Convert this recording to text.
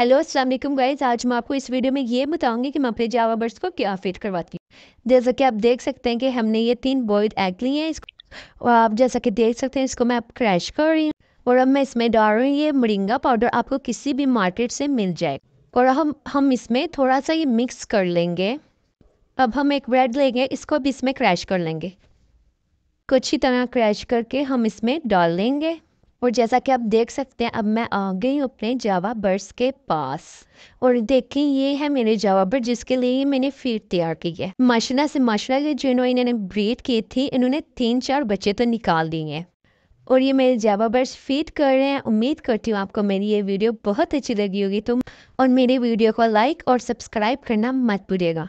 hello Aslam guys आज मैं आपको इस वीडियो में ये बताऊंगी कि मैं अपने जावा बर्ड्स को क्या फीड करवाती हूँ जैसा कि आप देख सकते हैं कि हमने ये तीन बॉयड एग लिए हैं इसको और आप जैसा कि देख सकते हैं इसको मैं अब क्रैश कर रही हूँ और अब मैं इसमें डाल रही हूँ ये मरिंगा पाउडर आपको किसी भी मार्केट से मिल जाएगा और हम हम इसमें थोड़ा सा ये मिक्स कर लेंगे अब हम एक ब्रेड लेंगे इसको अब इसमें क्रैश कर लेंगे कुछ ही तरह क्रैश करके हम इसमें डाल लेंगे और जैसा कि आप देख सकते हैं अब मैं आ गई हूँ अपने जावा बर्ड्स के पास और देखें ये है मेरे जावा बर्ड जिसके लिए मैंने फीड तैयार की है मशना से माशरा के जिन्होंने इन्होंने ब्रीड की थी इन्होंने तीन चार बच्चे तो निकाल दिए हैं और ये मेरे जावा बर्ड्स फीड कर रहे हैं उम्मीद करती हूँ आपको मेरी ये वीडियो बहुत अच्छी लगी होगी तो और मेरे वीडियो को लाइक और सब्सक्राइब करना मत भूलिएगा